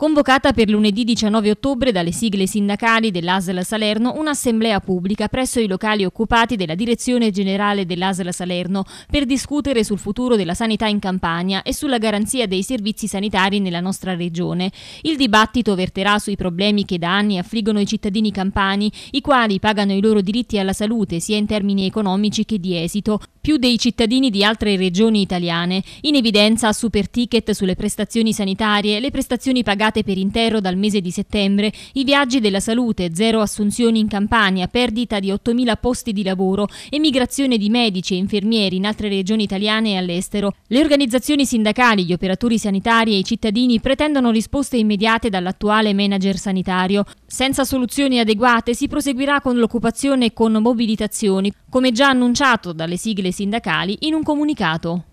Convocata per lunedì 19 ottobre dalle sigle sindacali dell'ASL Salerno un'assemblea pubblica presso i locali occupati della direzione generale dell'ASL Salerno per discutere sul futuro della sanità in Campania e sulla garanzia dei servizi sanitari nella nostra regione. Il dibattito verterà sui problemi che da anni affliggono i cittadini campani, i quali pagano i loro diritti alla salute sia in termini economici che di esito, più dei cittadini di altre regioni italiane, in evidenza super ticket sulle prestazioni sanitarie, le prestazioni pagate per intero dal mese di settembre, i viaggi della salute, zero assunzioni in Campania, perdita di 8.000 posti di lavoro, emigrazione di medici e infermieri in altre regioni italiane e all'estero. Le organizzazioni sindacali, gli operatori sanitari e i cittadini pretendono risposte immediate dall'attuale manager sanitario. Senza soluzioni adeguate si proseguirà con l'occupazione e con mobilitazioni, come già annunciato dalle sigle sindacali in un comunicato.